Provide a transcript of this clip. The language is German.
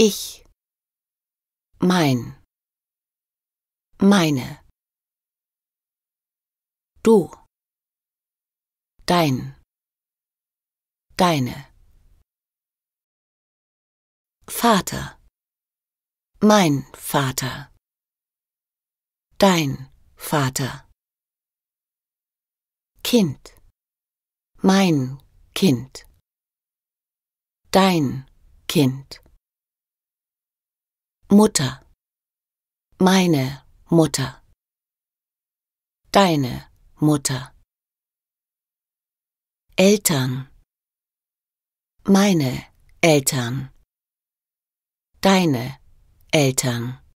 Ich. Mein. Meine. Du. Dein. Deine. Vater. Mein Vater. Dein Vater. Kind. Mein Kind. Dein Kind. Mutter. Meine Mutter. Deine Mutter. Eltern. Meine Eltern. Deine Eltern.